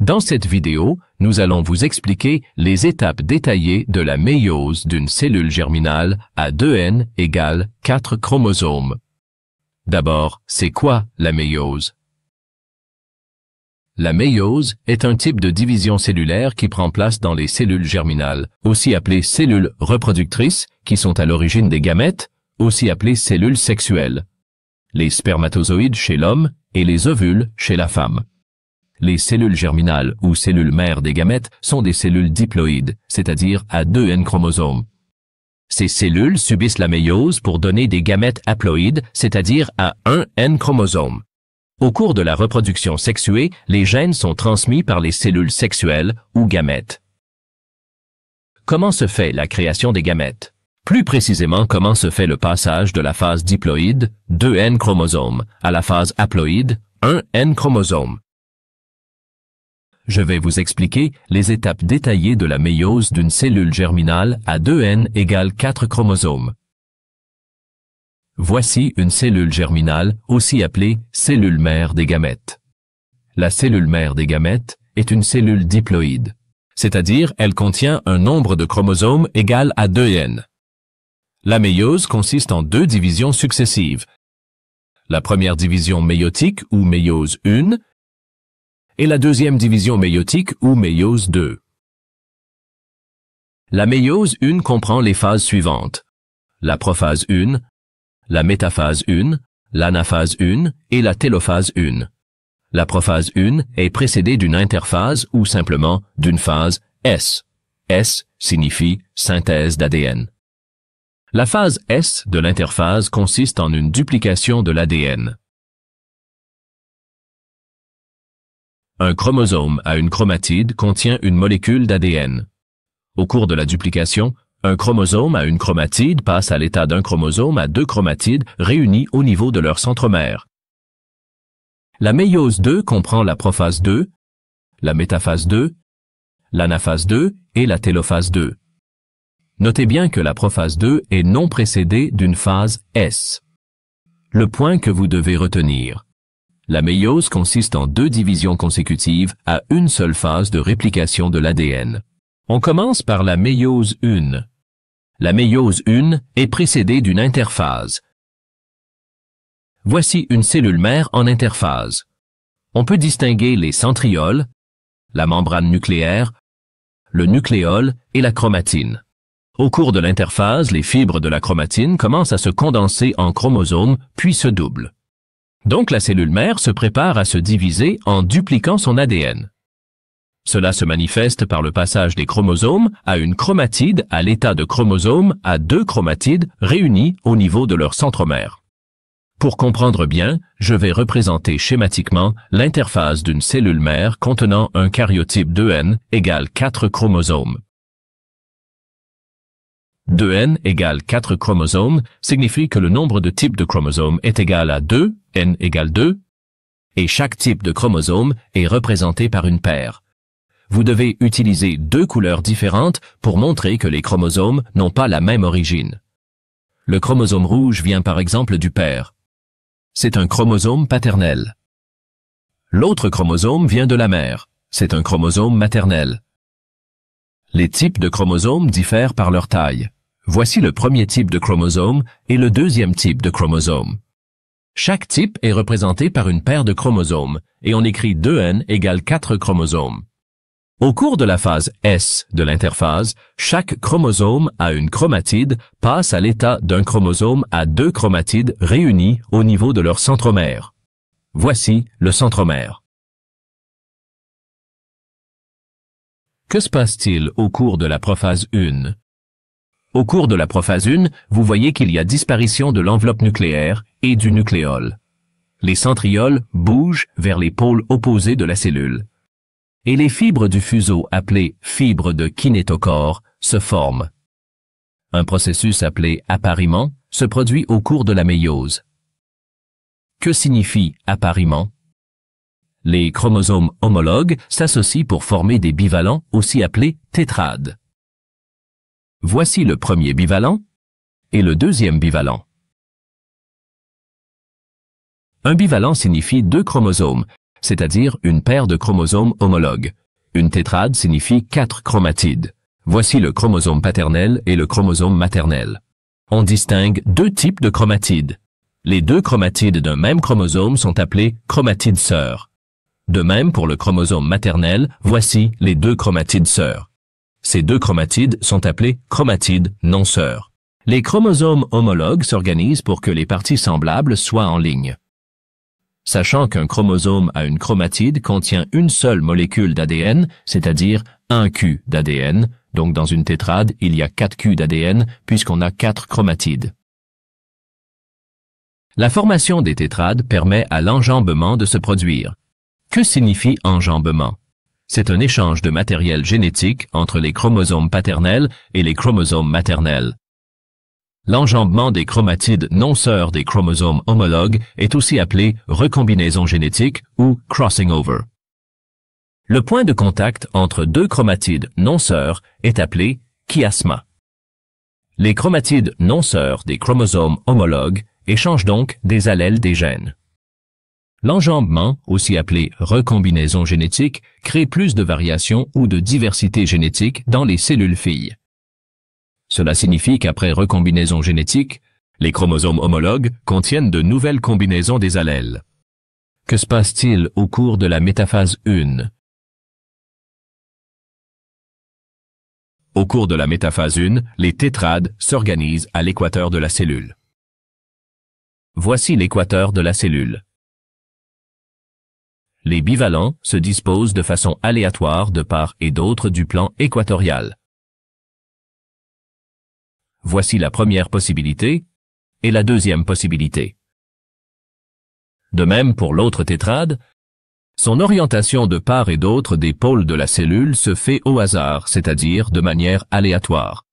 Dans cette vidéo, nous allons vous expliquer les étapes détaillées de la méiose d'une cellule germinale à 2N égale 4 chromosomes. D'abord, c'est quoi la méiose La méiose est un type de division cellulaire qui prend place dans les cellules germinales, aussi appelées cellules reproductrices, qui sont à l'origine des gamètes, aussi appelées cellules sexuelles, les spermatozoïdes chez l'homme et les ovules chez la femme. Les cellules germinales ou cellules mères des gamètes sont des cellules diploïdes, c'est-à-dire à 2 N chromosomes. Ces cellules subissent la méiose pour donner des gamètes haploïdes, c'est-à-dire à 1 N chromosome. Au cours de la reproduction sexuée, les gènes sont transmis par les cellules sexuelles ou gamètes. Comment se fait la création des gamètes Plus précisément, comment se fait le passage de la phase diploïde, 2N chromosomes, à la phase haploïde, 1N chromosome je vais vous expliquer les étapes détaillées de la méiose d'une cellule germinale à 2N égale 4 chromosomes. Voici une cellule germinale, aussi appelée cellule mère des gamètes. La cellule mère des gamètes est une cellule diploïde, c'est-à-dire elle contient un nombre de chromosomes égal à 2N. La méiose consiste en deux divisions successives. La première division méiotique ou méiose 1 et la deuxième division méiotique ou méiose 2. La méiose 1 comprend les phases suivantes. La prophase 1, la métaphase 1, l'anaphase 1 et la télophase 1. La prophase 1 est précédée d'une interphase ou simplement d'une phase S. S signifie synthèse d'ADN. La phase S de l'interphase consiste en une duplication de l'ADN. Un chromosome à une chromatide contient une molécule d'ADN. Au cours de la duplication, un chromosome à une chromatide passe à l'état d'un chromosome à deux chromatides réunis au niveau de leur centromère. La méiose 2 comprend la prophase 2, la métaphase 2, l'anaphase 2 et la télophase 2. Notez bien que la prophase 2 est non précédée d'une phase S. Le point que vous devez retenir, la méiose consiste en deux divisions consécutives à une seule phase de réplication de l'ADN. On commence par la méiose 1. La méiose 1 est précédée d'une interphase. Voici une cellule mère en interphase. On peut distinguer les centrioles, la membrane nucléaire, le nucléole et la chromatine. Au cours de l'interphase, les fibres de la chromatine commencent à se condenser en chromosomes puis se doublent. Donc la cellule mère se prépare à se diviser en dupliquant son ADN. Cela se manifeste par le passage des chromosomes à une chromatide à l'état de chromosome à deux chromatides réunies au niveau de leur centromère. Pour comprendre bien, je vais représenter schématiquement l'interface d'une cellule mère contenant un caryotype 2N égale 4 chromosomes. 2N égale 4 chromosomes signifie que le nombre de types de chromosomes est égal à 2, N égale 2, et chaque type de chromosome est représenté par une paire. Vous devez utiliser deux couleurs différentes pour montrer que les chromosomes n'ont pas la même origine. Le chromosome rouge vient par exemple du père. C'est un chromosome paternel. L'autre chromosome vient de la mère. C'est un chromosome maternel. Les types de chromosomes diffèrent par leur taille. Voici le premier type de chromosome et le deuxième type de chromosome. Chaque type est représenté par une paire de chromosomes et on écrit 2N égale 4 chromosomes. Au cours de la phase S de l'interphase, chaque chromosome à une chromatide passe à l'état d'un chromosome à deux chromatides réunis au niveau de leur centromère. Voici le centromère. Que se passe-t-il au cours de la prophase 1 au cours de la prophase 1, vous voyez qu'il y a disparition de l'enveloppe nucléaire et du nucléole. Les centrioles bougent vers les pôles opposés de la cellule. Et les fibres du fuseau appelées fibres de kinétochore se forment. Un processus appelé appariement se produit au cours de la méiose. Que signifie appariement Les chromosomes homologues s'associent pour former des bivalents aussi appelés tétrades. Voici le premier bivalent et le deuxième bivalent. Un bivalent signifie deux chromosomes, c'est-à-dire une paire de chromosomes homologues. Une tétrade signifie quatre chromatides. Voici le chromosome paternel et le chromosome maternel. On distingue deux types de chromatides. Les deux chromatides d'un même chromosome sont appelés chromatides sœurs. De même pour le chromosome maternel, voici les deux chromatides sœurs. Ces deux chromatides sont appelés chromatides non sœurs. Les chromosomes homologues s'organisent pour que les parties semblables soient en ligne. Sachant qu'un chromosome à une chromatide contient une seule molécule d'ADN, c'est-à-dire un Q d'ADN, donc dans une tétrade, il y a 4 Q d'ADN puisqu'on a quatre chromatides. La formation des tétrades permet à l'enjambement de se produire. Que signifie enjambement c'est un échange de matériel génétique entre les chromosomes paternels et les chromosomes maternels. L'enjambement des chromatides non sœurs des chromosomes homologues est aussi appelé recombinaison génétique ou crossing over. Le point de contact entre deux chromatides non sœurs est appelé chiasma. Les chromatides non sœurs des chromosomes homologues échangent donc des allèles des gènes. L'enjambement, aussi appelé recombinaison génétique, crée plus de variations ou de diversité génétique dans les cellules filles. Cela signifie qu'après recombinaison génétique, les chromosomes homologues contiennent de nouvelles combinaisons des allèles. Que se passe-t-il au cours de la métaphase 1 Au cours de la métaphase 1, les tétrades s'organisent à l'équateur de la cellule. Voici l'équateur de la cellule. Les bivalents se disposent de façon aléatoire de part et d'autre du plan équatorial. Voici la première possibilité et la deuxième possibilité. De même pour l'autre tétrade, son orientation de part et d'autre des pôles de la cellule se fait au hasard, c'est-à-dire de manière aléatoire.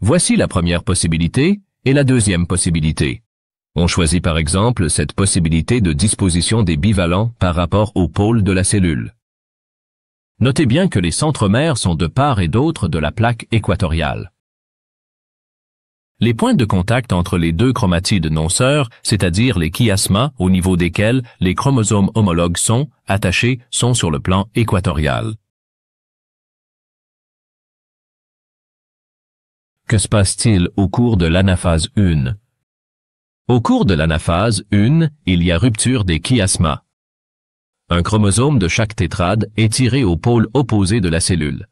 Voici la première possibilité et la deuxième possibilité. On choisit par exemple cette possibilité de disposition des bivalents par rapport au pôle de la cellule. Notez bien que les centres mères sont de part et d'autre de la plaque équatoriale. Les points de contact entre les deux chromatides non sœurs, c'est-à-dire les chiasmas au niveau desquels les chromosomes homologues sont, attachés, sont sur le plan équatorial. Que se passe-t-il au cours de l'anaphase 1 au cours de l'anaphase 1, il y a rupture des chiasmas. Un chromosome de chaque tétrade est tiré au pôle opposé de la cellule.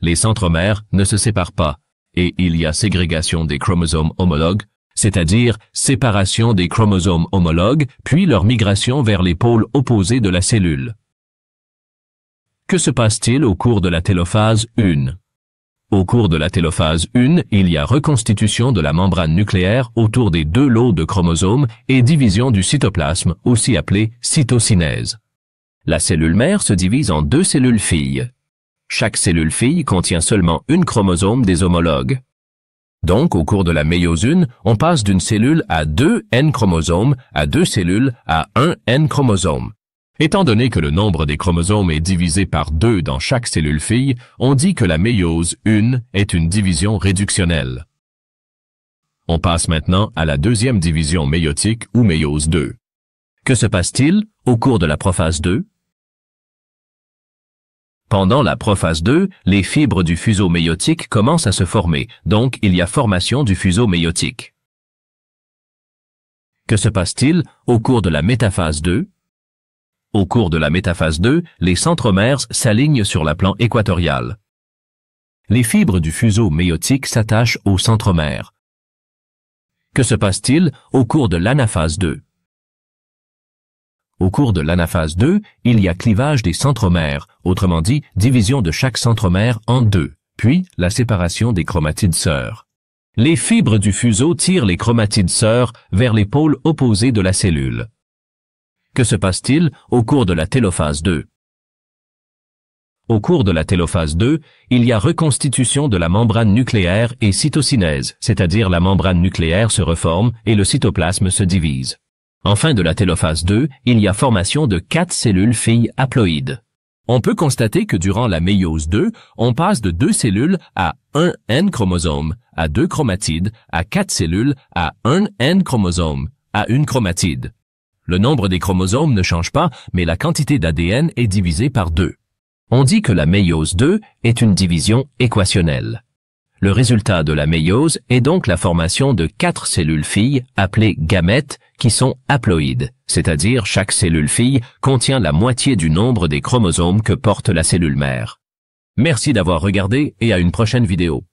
Les centromères ne se séparent pas, et il y a ségrégation des chromosomes homologues, c'est-à-dire séparation des chromosomes homologues, puis leur migration vers les pôles opposés de la cellule. Que se passe-t-il au cours de la télophase 1 au cours de la télophase 1, il y a reconstitution de la membrane nucléaire autour des deux lots de chromosomes et division du cytoplasme, aussi appelée cytocinèse. La cellule mère se divise en deux cellules filles. Chaque cellule fille contient seulement une chromosome des homologues. Donc, au cours de la méiose on passe d'une cellule à deux N chromosomes à deux cellules à un N chromosome. Étant donné que le nombre des chromosomes est divisé par deux dans chaque cellule fille, on dit que la méiose 1 est une division réductionnelle. On passe maintenant à la deuxième division méiotique ou méiose 2. Que se passe-t-il au cours de la prophase 2? Pendant la prophase 2, les fibres du fuseau méiotique commencent à se former, donc il y a formation du fuseau méiotique. Que se passe-t-il au cours de la métaphase 2? Au cours de la métaphase 2, les centromères s'alignent sur la plan équatoriale. Les fibres du fuseau méiotique s'attachent aux centromères. Que se passe-t-il au cours de l'anaphase 2 Au cours de l'anaphase 2, il y a clivage des centromères, autrement dit division de chaque centromère en deux, puis la séparation des chromatides sœurs. Les fibres du fuseau tirent les chromatides sœurs vers les pôles opposés de la cellule. Que se passe-t-il au cours de la télophase 2 Au cours de la télophase 2, il y a reconstitution de la membrane nucléaire et cytocinèse, c'est-à-dire la membrane nucléaire se reforme et le cytoplasme se divise. En fin de la télophase 2, il y a formation de quatre cellules filles haploïdes. On peut constater que durant la méiose 2, on passe de deux cellules à un N chromosome, à deux chromatides, à quatre cellules, à un N chromosome, à une chromatide. Le nombre des chromosomes ne change pas, mais la quantité d'ADN est divisée par deux. On dit que la méiose 2 est une division équationnelle. Le résultat de la méiose est donc la formation de quatre cellules filles appelées gamètes qui sont haploïdes, c'est-à-dire chaque cellule fille contient la moitié du nombre des chromosomes que porte la cellule mère. Merci d'avoir regardé et à une prochaine vidéo.